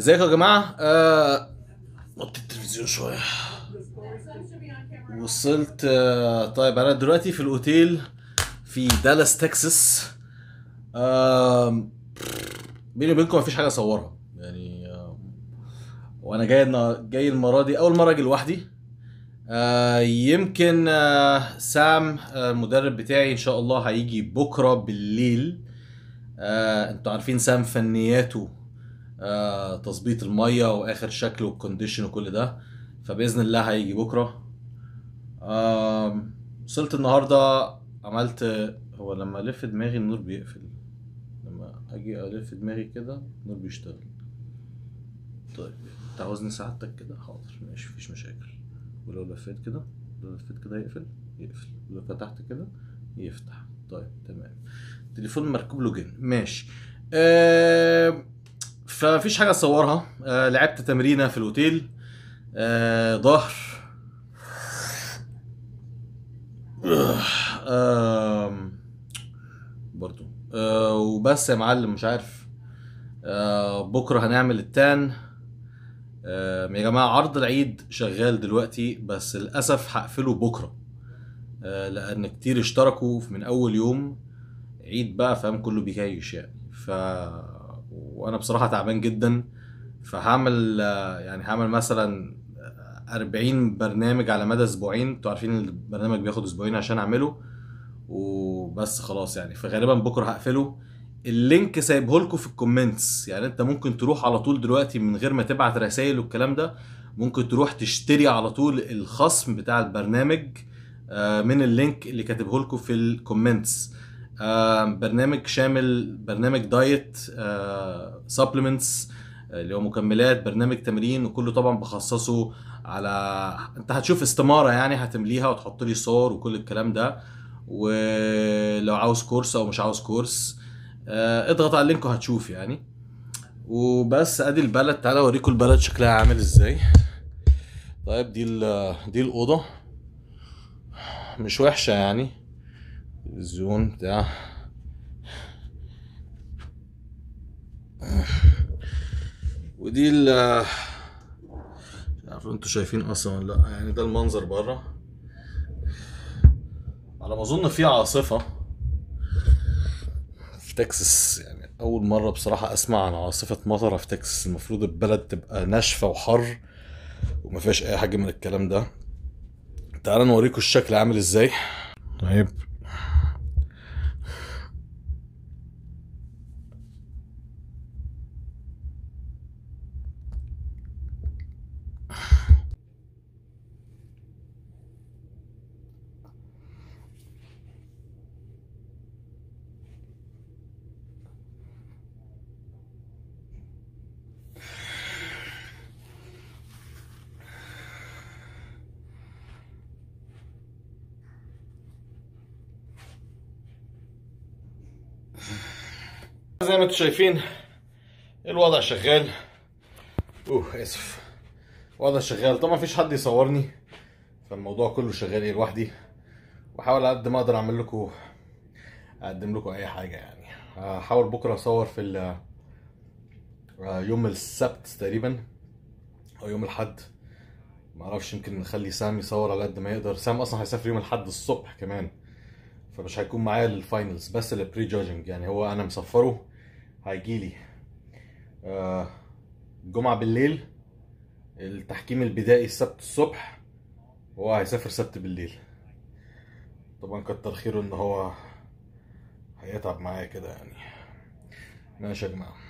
ازيكم يا جماعه آه... وطي التلفزيون شويه وصلت آه... طيب انا دلوقتي في الاوتيل في دالاس تكساس آه... بيني وبينكم مفيش حاجه اصورها يعني آه... وانا جاي جاي المره دي اول مره اجي لوحدي آه يمكن آه سام آه المدرب بتاعي ان شاء الله هيجي بكره بالليل آه انتوا عارفين سام فنياته آه، تظبيط الميه واخر شكل والكونديشن وكل ده فباذن الله هيجي بكره وصلت النهارده عملت هو لما الف دماغي النور بيقفل لما اجي الف دماغي كده النور بيشتغل طيب تعوزني سعادتك كده حاضر ماشي مفيش مشاكل ولو لفيت كده لو لفيت كده يقفل يقفل ولو فتحت كده يفتح طيب تمام تليفون مركوب له جن ماشي آه فمفيش حاجه اصورها آه لعبت تمرينه في الاوتيل آه ظهر آه برضو آه وبس يا معلم مش عارف آه بكره هنعمل التان آه يا جماعه عرض العيد شغال دلوقتي بس للاسف هقفله بكره آه لان كتير اشتركوا من اول يوم عيد بقى فاهم كله بيكيش يعني ف وانا بصراحه تعبان جدا فهعمل يعني هعمل مثلا 40 برنامج على مدى اسبوعين انتوا عارفين البرنامج بياخد اسبوعين عشان اعمله وبس خلاص يعني فغالبا بكره هقفله اللينك سايبه لكم في الكومنتس يعني انت ممكن تروح على طول دلوقتي من غير ما تبعت رسائل والكلام ده ممكن تروح تشتري على طول الخصم بتاع البرنامج آه، من اللينك اللي كاتبه لكم في الكومنتس برنامج شامل برنامج دايت سبلمنتس اللي هو مكملات برنامج تمرين وكله طبعا بخصصه على انت هتشوف استماره يعني هتمليها وتحط لي صور وكل الكلام ده ولو عاوز كورس او مش عاوز كورس اضغط على اللينك وهتشوف يعني وبس ادي البلد تعالى اوريكم البلد شكلها عامل ازاي طيب دي دي الاوضه مش وحشه يعني الزون بتاع ودي ال مش عارف انتوا شايفين اصلا ولا لا يعني ده المنظر بره على ما اظن في عاصفه في تكساس يعني اول مره بصراحه اسمع عن عاصفه مطره في تكساس المفروض البلد تبقى ناشفه وحر وما فيهاش اي حاجه من الكلام ده تعال نوريكم الشكل عامل ازاي طيب زي ما انتم شايفين الوضع شغال اوه اسف الوضع شغال طبعا مفيش حد يصورني فالموضوع كله شغال ايه لوحدي واحاول على قد ما اقدر اعمل لكم اقدم لكم اي حاجه يعني هحاول بكره اصور في آه، يوم السبت تقريبا او يوم الاحد معرفش يمكن نخلي سام يصور على قد ما يقدر سام اصلا هيسافر يوم الاحد الصبح كمان فمش هيكون معايا للفاينلز بس للبري جادجنج يعني هو انا مسفره هيجيلي آه، جمعة بالليل التحكيم البدائي السبت الصبح وهو هيسافر سبت بالليل طبعا كتر خيره ان هو هيتعب معايا كده يعني ماشي يا جماعه